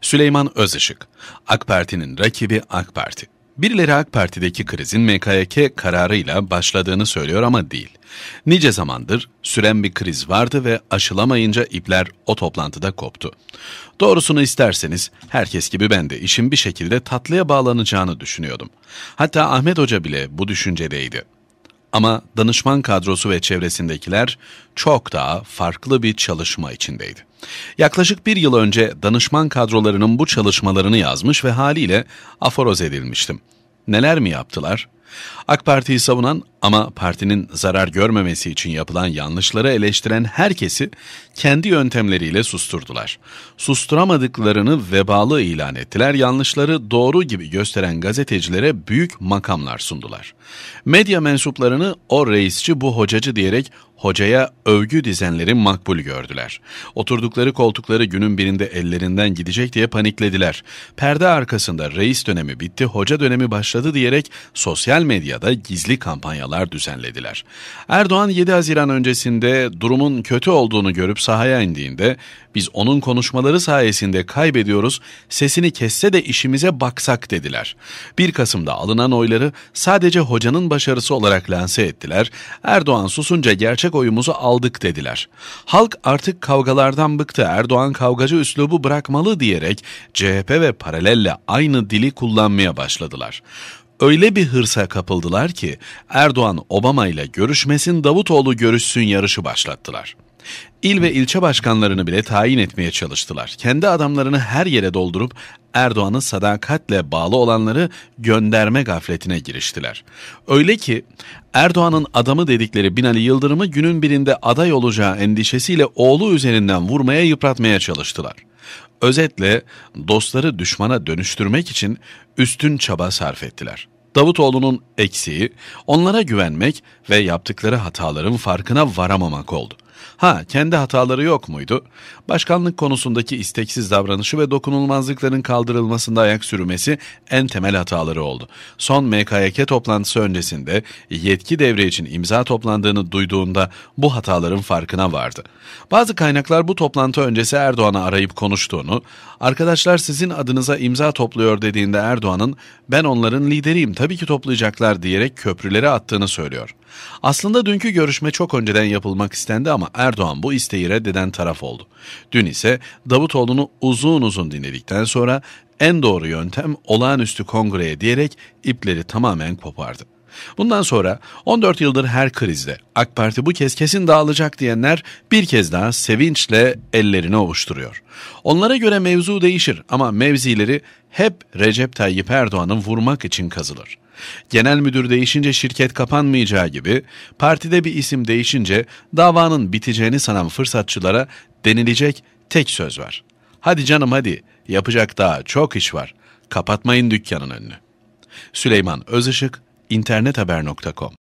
Süleyman Özışık, AK Parti'nin rakibi AK Parti. Birileri AK Parti'deki krizin MKYK kararıyla başladığını söylüyor ama değil. Nice zamandır süren bir kriz vardı ve aşılamayınca ipler o toplantıda koptu. Doğrusunu isterseniz herkes gibi ben de işin bir şekilde tatlıya bağlanacağını düşünüyordum. Hatta Ahmet Hoca bile bu düşüncedeydi. Ama danışman kadrosu ve çevresindekiler çok daha farklı bir çalışma içindeydi. Yaklaşık bir yıl önce danışman kadrolarının bu çalışmalarını yazmış ve haliyle aforoz edilmiştim. Neler mi yaptılar? AK Parti'yi savunan ama partinin zarar görmemesi için yapılan yanlışları eleştiren herkesi kendi yöntemleriyle susturdular. Susturamadıklarını vebalı ilan ettiler, yanlışları doğru gibi gösteren gazetecilere büyük makamlar sundular. Medya mensuplarını o reisçi bu hocacı diyerek hocaya övgü dizenleri makbul gördüler. Oturdukları koltukları günün birinde ellerinden gidecek diye paniklediler. Perde arkasında reis dönemi bitti, hoca dönemi başladı diyerek sosyal sosyal medyada gizli kampanyalar düzenlediler. Erdoğan 7 Haziran öncesinde durumun kötü olduğunu görüp sahaya indiğinde biz onun konuşmaları sayesinde kaybediyoruz, sesini kesse de işimize baksak dediler. 1 Kasım'da alınan oyları sadece hocanın başarısı olarak lanse ettiler. Erdoğan susunca gerçek oyumuzu aldık dediler. Halk artık kavgalardan bıktı. Erdoğan kavgacı üslubu bırakmalı diyerek CHP ve paralelle aynı dili kullanmaya başladılar öyle bir hırsa kapıldılar ki Erdoğan Obama ile görüşmesin Davutoğlu görüşsün yarışı başlattılar. İl ve ilçe başkanlarını bile tayin etmeye çalıştılar. Kendi adamlarını her yere doldurup Erdoğan'ı sadakatle bağlı olanları gönderme gafletine giriştiler. Öyle ki Erdoğan'ın adamı dedikleri Binali Yıldırım'ı günün birinde aday olacağı endişesiyle oğlu üzerinden vurmaya yıpratmaya çalıştılar. Özetle dostları düşmana dönüştürmek için üstün çaba sarf ettiler. Davutoğlu'nun eksiği onlara güvenmek ve yaptıkları hataların farkına varamamak oldu.'' Ha kendi hataları yok muydu? Başkanlık konusundaki isteksiz davranışı ve dokunulmazlıkların kaldırılmasında ayak sürmesi en temel hataları oldu. Son MKYK toplantısı öncesinde yetki devre için imza toplandığını duyduğunda bu hataların farkına vardı. Bazı kaynaklar bu toplantı öncesi Erdoğan'ı arayıp konuştuğunu, arkadaşlar sizin adınıza imza topluyor dediğinde Erdoğan'ın ben onların lideriyim tabii ki toplayacaklar diyerek köprüleri attığını söylüyor. Aslında dünkü görüşme çok önceden yapılmak istendi ama Erdoğan bu isteği reddeden taraf oldu. Dün ise Davutoğlu'nu uzun uzun dinledikten sonra en doğru yöntem olağanüstü kongreye diyerek ipleri tamamen kopardı. Bundan sonra 14 yıldır her krizde AK Parti bu kez kesin dağılacak diyenler bir kez daha sevinçle ellerini ovuşturuyor. Onlara göre mevzu değişir ama mevzileri hep Recep Tayyip Erdoğan'ın vurmak için kazılır. Genel müdür değişince şirket kapanmayacağı gibi partide bir isim değişince davanın biteceğini sanan fırsatçılara denilecek tek söz var. Hadi canım hadi yapacak daha çok iş var. Kapatmayın dükkanın önünü. Süleyman Özışık internethaber.com